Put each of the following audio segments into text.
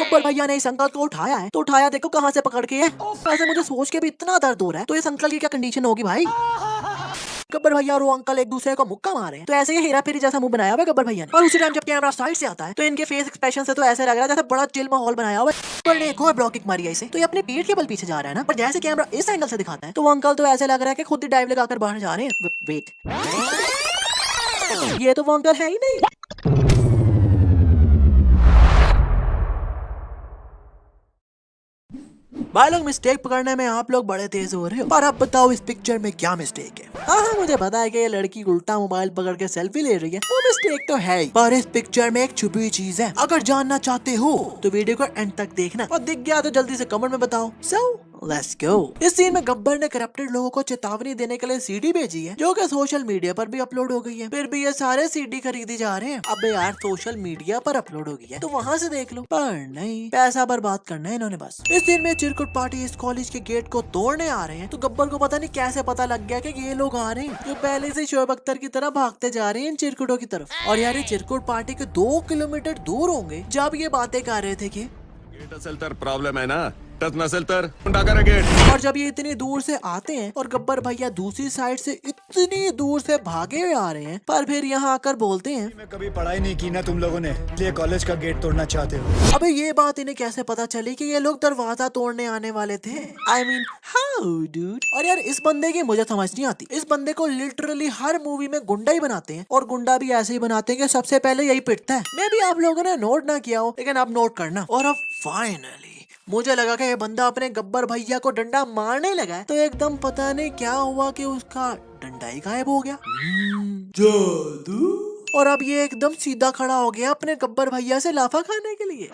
कब्बर भैया ने इस अंकल को उठाया है तो उठाया देखो कहाँ से पकड़ के है वैसे मुझे सोच के भी इतना दर्द हो रहा है तो इस अंकल की क्या कंडीशन होगी भाई गब्बर भैया और वो अंकल एक दूसरे को मुक्का मारे तो ऐसे ही हेरा फेरी जैसा मुंह बनाया हुआ गब्बर भैया ने और उसी टाइम जब कैमरा साइड से आता है तो इनके फेस एक्सप्रेशन से तो ऐसे लग रहा है जैसे बड़ा चिल माहौल बनाया हुआ पर ने एक और ब्लॉक मारी इसे तो ये अपने पेट के बल पीछे जा रहा है ना पर जैसे कैमरा इस एंगल से दिखाता है तो वो अंकल तो ऐसे लग रहा है कि खुद ही डाइव लगाकर बाहर जा रहे हैं वेट ये तो वो अंकल है ही नहीं भाई लोग मिस्टेक पकड़ने में आप लोग बड़े तेज हो रहे हो पर अब बताओ इस पिक्चर में क्या मिस्टेक है हाँ हाँ मुझे पता है कि ये लड़की उल्टा मोबाइल पकड़ के सेल्फी ले रही है वो मिस्टेक तो है ही पर इस पिक्चर में एक छुपी हुई चीज है अगर जानना चाहते हो तो वीडियो को एंड तक देखना और दिख गया तो जल्दी से कमेंट में बताओ सो लेट्स गो इस सीन में गब्बर ने करप्टेड लोगों को चेतावनी देने के लिए सीडी भेजी है जो की सोशल मीडिया पर भी अपलोड हो गई है फिर भी ये सारे सीडी खरीदी जा रहे हैं अब यार सोशल मीडिया पर अपलोड हो गई है तो वहाँ से देख लो पर नहीं पैसा बर्बाद करना है इन्होंने बस इस दिन में चिरकुट पार्टी इस कॉलेज के गेट को तोड़ने आ रहे हैं तो गब्बर को पता नहीं कैसे पता लग गया की ये लोग आ रहे हैं जो पहले से शोएब अख्तर की तरह भागते जा रहे हैं इन चिरकुटों की तरफ और यार ये चिरकुट पार्टी के दो किलोमीटर दूर होंगे जब ये बातें कर रहे थे की प्रॉब्लम है ना दिक्कत नसल तर गेट और जब ये इतनी दूर से आते हैं और गब्बर भैया दूसरी साइड से इतनी दूर से भागे हुए आ रहे हैं पर फिर यहाँ आकर बोलते हैं मैं कभी पढ़ाई नहीं की ना तुम लोगों ने इसलिए कॉलेज का गेट तोड़ना चाहते हो अबे ये बात इन्हें कैसे पता चली कि ये लोग दरवाजा तोड़ने आने वाले थे आई मीन हाउ डूड और यार इस बंदे की मुझे समझ नहीं आती इस बंदे को लिटरली हर मूवी में गुंडा ही बनाते हैं और गुंडा भी ऐसे ही बनाते हैं कि सबसे पहले यही पिटता है मैं भी आप लोगों ने नोट ना किया हो लेकिन आप नोट करना और अब फाइनल मुझे लगा कि ये बंदा अपने गब्बर भैया को डंडा मारने लगा है तो एकदम पता नहीं क्या हुआ कि उसका डंडा ही गायब हो गया जादू और अब ये एकदम सीधा खड़ा हो गया अपने गब्बर भैया से लाफा खाने के लिए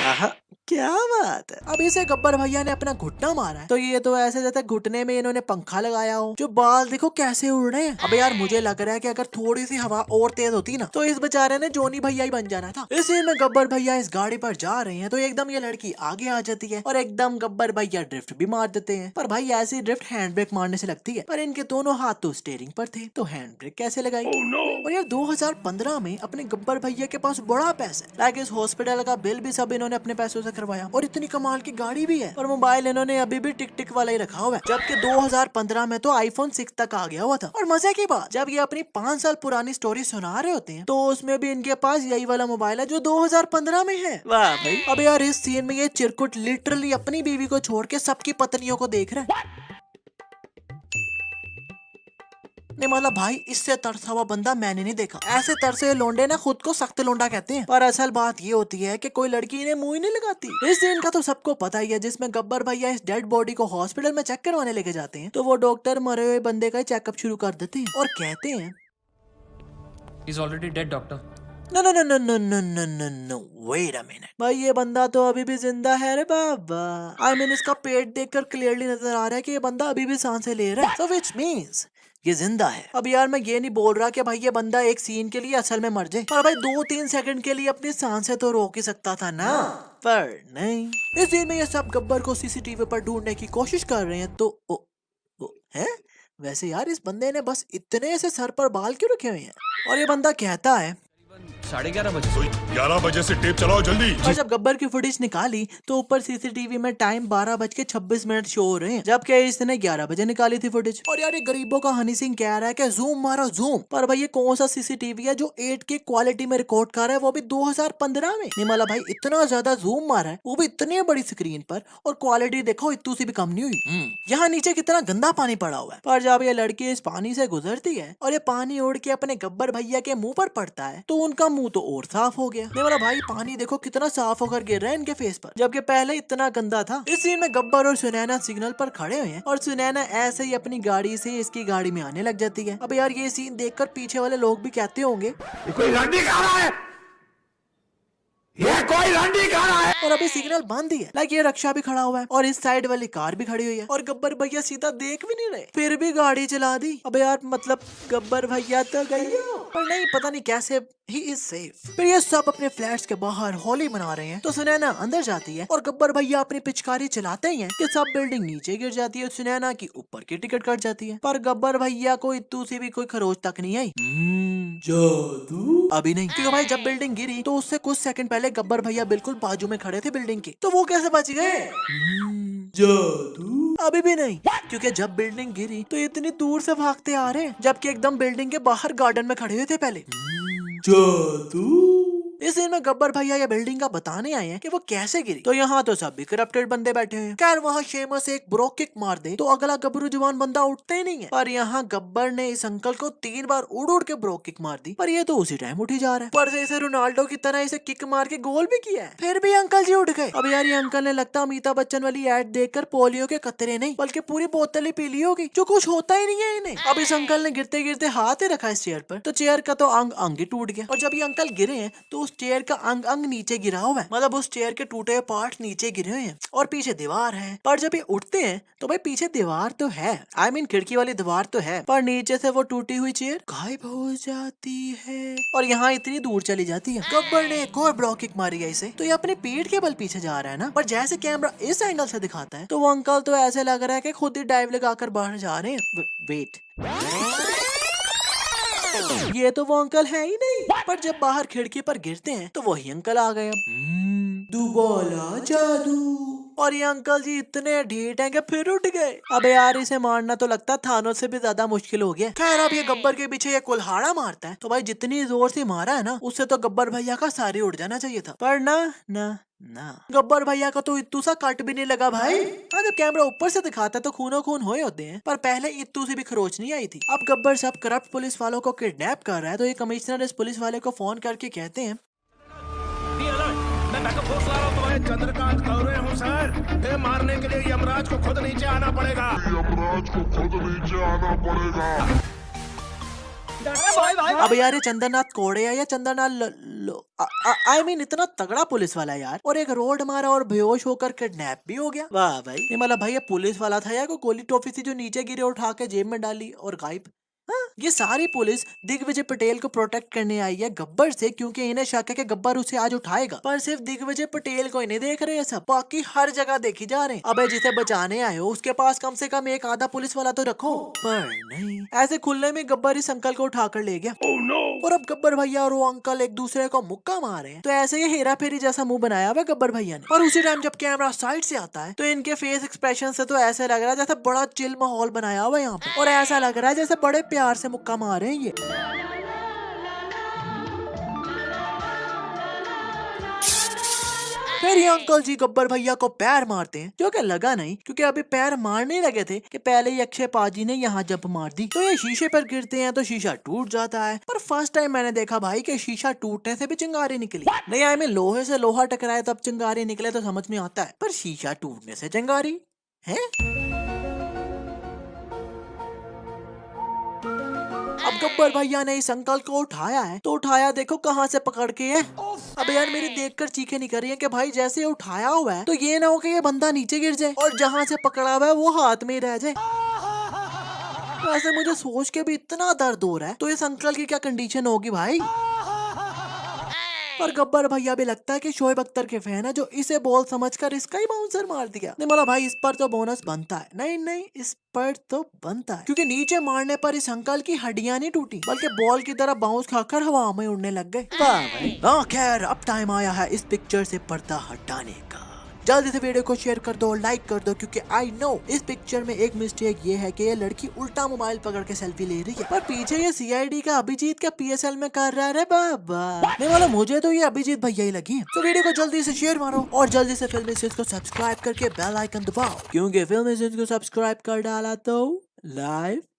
क्या बात है अब इसे गब्बर भैया ने अपना घुटना मारा है तो ये तो ऐसे जैसे घुटने में इन्होंने पंखा लगाया हो जो बाल देखो कैसे उड़ रहे हैं अब यार मुझे लग रहा है कि अगर थोड़ी सी हवा और तेज होती ना तो इस बेचारे ने जोनी भैया ही बन जाना था इसी में गब्बर भैया इस गाड़ी पर जा रहे हैं तो एकदम ये लड़की आगे आ जाती है और एकदम गब्बर भैया ड्रिफ्ट भी मार देते हैं पर भाई ऐसी ड्रिफ्ट हैंड ब्रेक मारने से लगती है पर इनके दोनों हाथ तो स्टेयरिंग पर थे तो हैंड ब्रेक कैसे लगाई oh, और यार और यार पंद्रह में अपने गब्बर भैया के पास बड़ा पैसा लाइक इस हॉस्पिटल का बिल भी सब इन्होंने अपने पैसों से करवाया और इतनी कमाल की गाड़ी भी है और मोबाइल इन्होंने अभी भी टिक टिक वाला ही रखा हुआ है जबकि 2015 में तो आईफोन सिक्स तक आ गया हुआ था और मजे की बात जब ये अपनी पांच साल पुरानी स्टोरी सुना रहे होते हैं तो उसमें भी इनके पास यही वाला मोबाइल है जो दो में है भाई अब यार इस सीन में ये चिरकुट लिटरली अपनी बीवी को छोड़ के सबकी पत्नियों को देख रहे हैं ने बोला भाई इससे तरसा हुआ बंदा मैंने नहीं देखा ऐसे तरसे लोंडे ना खुद को सख्त लोंडा कहते हैं पर असल बात ये होती है की कोई लड़की इन्हें मुंह ही नहीं लगाती इस दिन का तो सबको पता ही है जिसमे गब्बर भैया इस डेड बॉडी को हॉस्पिटल में चेक करवाने लेके जाते हैं तो वो डॉक्टर मरे हुए बंदे का चेकअप शुरू कर देते हैं और कहते हैं already dead doctor no no no no no no no no no wait a minute भाई ये बंदा तो अभी भी जिंदा है रे बाबा आई I मीन mean, इसका पेट देखकर क्लियरली नजर आ रहा है कि ये बंदा अभी भी सांसें ले रहा है सो विच मीन्स ये जिंदा है अब यार मैं ये नहीं बोल रहा कि भाई ये बंदा एक सीन के लिए असल में मर जाए पर भाई दो तीन सेकंड के लिए अपनी सांसें तो रोक ही सकता था ना हाँ। पर नहीं इस दिन में ये सब गब्बर को सीसीटीवी पर ढूंढने की कोशिश कर रहे हैं तो ओ, ओ, है वैसे यार इस बंदे ने बस इतने से सर पर बाल क्यों रखे हुए हैं और ये बंदा कहता है साढ़े ग्यारह बजे ग्यारह बजे से टेप चलाओ जल्दी और जब गब्बर की फुटेज निकाली तो ऊपर सीसीटीवी में टाइम बारह बज के छब्बीस मिनट शो हो रहे हैं जब क्या इसने ग्यारह बजे निकाली थी फुटेज और यार ये गरीबों का हनी सिंह कह रहा है कि जूम मारो जूम पर भाई ये कौन सा सीसीटीवी है जो एट के क्वालिटी में रिकॉर्ड कर रहा है वो भी दो हजार पंद्रह में निमाला भाई इतना ज्यादा जूम मारा है वो भी इतनी बड़ी स्क्रीन पर और क्वालिटी देखो इतू सी भी कम नहीं हुई हम्म। यहाँ नीचे कितना गंदा पानी पड़ा हुआ है पर जब ये लड़की इस पानी से गुजरती है और ये पानी उड़ के अपने गब्बर भैया के मुंह पर पड़ता है तो उनका मुंह तो और साफ हो गया मैं बोला भाई पानी देखो कितना साफ होकर गिर रहा है इनके फेस पर जबकि पहले इतना गंदा था इस सीन में गब्बर और सुनैना सिग्नल पर खड़े हुए हैं और सुनैना ऐसे ही अपनी गाड़ी से इसकी गाड़ी में आने लग जाती है अब यार ये सीन देखकर पीछे वाले लोग भी कहते होंगे कोई ये कोई लंडी खाना है और अभी सिग्नल ही है लाइक ये रक्षा भी खड़ा हुआ है और इस साइड वाली कार भी खड़ी हुई है और गब्बर भैया सीधा देख भी नहीं रहे फिर भी गाड़ी चला दी अब यार मतलब गब्बर भैया तो गई पर नहीं पता नहीं कैसे ही इज सेफ फिर ये सब अपने फ्लैट के बाहर होली मना रहे हैं तो सुनैना अंदर जाती है और गब्बर भैया अपनी पिचकारी चलाते ही हैं कि सब बिल्डिंग नीचे गिर जाती है सुनैना की ऊपर की टिकट कट जाती है पर गब्बर भैया को इतू से भी कोई खरोच तक नहीं आई hmm. जादू अभी नहीं क्योंकि भाई जब बिल्डिंग गिरी तो उससे कुछ सेकंड पहले गब्बर भैया बिल्कुल बाजू में खड़े थे बिल्डिंग के तो वो कैसे बच गए हम्म। जादू अभी भी नहीं क्योंकि जब बिल्डिंग गिरी तो इतनी दूर से भागते आ रहे जबकि एकदम बिल्डिंग के बाहर गार्डन में खड़े हुए थे पहले जादू इस दिन में गब्बर भैया ये बिल्डिंग का बताने आए हैं कि वो कैसे गिरी तो यहाँ तो सब भी करप्टेड बंदे बैठे हैं खैर वहाँ शेमस एक ब्रो किक मार दे तो अगला गबरू जवान बंदा उठते ही नहीं है पर यहाँ गब्बर ने इस अंकल को तीन बार उड़ उड़ के ब्रो किक मार दी पर ये तो उसी टाइम उठी जा रहा है पर इसे रोनाल्डो की तरह इसे किक मार के गोल भी किया है फिर भी अंकल जी उठ गए अब यार ये अंकल ने लगता अमिताभ बच्चन वाली एड कर पोलियो के कतरे नहीं बल्कि पूरी बोतल ही पी ली होगी जो कुछ होता ही नहीं है इन्हें अब इस अंकल ने गिरते गिरते हाथ ही रखा इस चेयर पर तो चेयर का तो अंग अंग ही टूट गया और जब ये अंकल गिरे हैं तो उस चेयर का अंग अंग नीचे गिरा हुआ है मतलब उस चेयर के टूटे हुए पार्ट नीचे गिरे हुए हैं और पीछे दीवार है पर जब ये उठते हैं तो भाई पीछे दीवार तो है आई I मीन mean, खिड़की वाली दीवार तो है पर नीचे से वो टूटी हुई चेयर गायब हो जाती है और यहाँ इतनी दूर चली जाती है गब्बर ने एक और ब्रॉकिक मारी है इसे तो ये अपने पेट के बल पीछे जा रहा है ना पर जैसे कैमरा इस एंगल से दिखाता है तो वो अंकल तो ऐसे लग रहा है की खुद ही डाइव लगा बाहर जा रहे हैं वेट ये तो वो अंकल है ही नहीं What? पर जब बाहर खिड़की पर गिरते हैं तो वही अंकल आ गए दुबोला hmm. जादू और ये अंकल जी इतने ढीठ हैं कि फिर उठ गए अबे यार इसे मारना तो लगता थानों से भी ज्यादा मुश्किल हो गया खैर अब ये गब्बर के पीछे ये कुल्हाड़ा मारता है तो भाई जितनी जोर से मारा है ना उससे तो गब्बर भैया का सारी उठ जाना चाहिए था पर ना ना ना गब्बर भैया का तो इत्तू सा कट भी नहीं लगा भाई हाँ जब कैमरा ऊपर से दिखाता है तो खूनो खून हुए होते हैं पर पहले इत्तू से भी खरोच नहीं आई थी अब गब्बर साहब करप्ट पुलिस वालों को किडनैप कर रहा है तो ये कमिश्नर इस पुलिस वाले को फोन करके कहते हैं चंद्रकांत गौरे हूँ सर मारने के लिए यमराज को खुद नीचे आना पड़ेगा यमराज को खुद नीचे आना पड़ेगा अब यार ये चंद्रनाथ कोड़े है या चंद्रनाथ आई मीन इतना तगड़ा पुलिस वाला यार और एक रोड मारा और बेहोश होकर किडनैप भी हो गया वाह भाई मतलब भाई ये पुलिस वाला था यार को गोली टोफी थी जो नीचे गिरे उठा के जेब में डाली और गायब हाँ, ये सारी पुलिस दिग्विजय पटेल को प्रोटेक्ट करने आई है गब्बर से क्योंकि इन्हें शक है कि गब्बर उसे आज उठाएगा पर सिर्फ दिग्विजय पटेल को इन्हें देख रहे हैं सब बाकी हर जगह देखी जा रहे हैं अबे जिसे बचाने आए हो उसके पास कम से कम एक आधा पुलिस वाला तो रखो पर नहीं ऐसे खुलने में गब्बर इस अंकल को कर ले गया oh, no. और अब गब्बर भैया और वो अंकल एक दूसरे को मुक्का मारे तो ऐसे ही हेरा फेरी जैसा मुंह बनाया हुआ गब्बर भैया ने और उसी टाइम जब कैमरा साइड से आता है तो इनके फेस एक्सप्रेशन से तो ऐसे लग रहा है जैसे बड़ा चिल माहौल बनाया हुआ यहाँ पे और ऐसा लग रहा है जैसे बड़े प्यार से मुक्का मारे हैं ये फिर ये अंकल जी गब्बर भैया को पैर मारते हैं जो कि लगा नहीं क्योंकि अभी पैर मारने लगे थे कि पहले ही अक्षय पाजी ने यहाँ जब मार दी तो ये शीशे पर गिरते हैं तो शीशा टूट जाता है पर फर्स्ट टाइम मैंने देखा भाई कि शीशा टूटने से भी चिंगारी निकली नहीं आई मैं लोहे से लोहा टकराए तब चिंगारी निकले तो समझ में आता है पर शीशा टूटने से चिंगारी है गब्बर भैया ने इस अंकल को उठाया है तो उठाया देखो कहाँ से पकड़ के है अब यार मेरी देख कर चीखे निकल रही है की भाई जैसे उठाया हुआ है तो ये ना हो की ये बंदा नीचे गिर जाए और जहाँ से पकड़ा हुआ है वो हाथ में ही रह जाए वैसे मुझे सोच के भी इतना दर्द हो रहा है तो इस अंकल की क्या कंडीशन होगी भाई पर गब्बर भैया भी लगता है की शोएब अख्तर के फैन है जो इसे बॉल समझ कर इसका ही बाउंसर मार दिया नहीं बोला भाई इस पर तो बोनस बनता है नहीं नहीं इस पर तो बनता है क्योंकि नीचे मारने पर इस अंकल की हड्डियां नहीं टूटी बल्कि बॉल की तरह बाउंस खाकर हवा में उड़ने लग गए खैर अब टाइम आया है इस पिक्चर से पर्दा हटाने का जल्दी से वीडियो को शेयर कर दो लाइक कर दो क्योंकि आई नो इस पिक्चर में एक मिस्टेक ये है कि ये लड़की उल्टा मोबाइल पकड़ के सेल्फी ले रही है पर पीछे ये सीआईडी का अभिजीत का पीएसएल में कर रहा है बाबा नहीं बोला मुझे तो ये अभिजीत भैया ही लगी है तो वीडियो को जल्दी से शेयर मारो और जल्दी ऐसी फिल्म को सब्सक्राइब करके बेल आइकन दबाओ क्यूँकी फिल्म को सब्सक्राइब कर डाला तो लाइव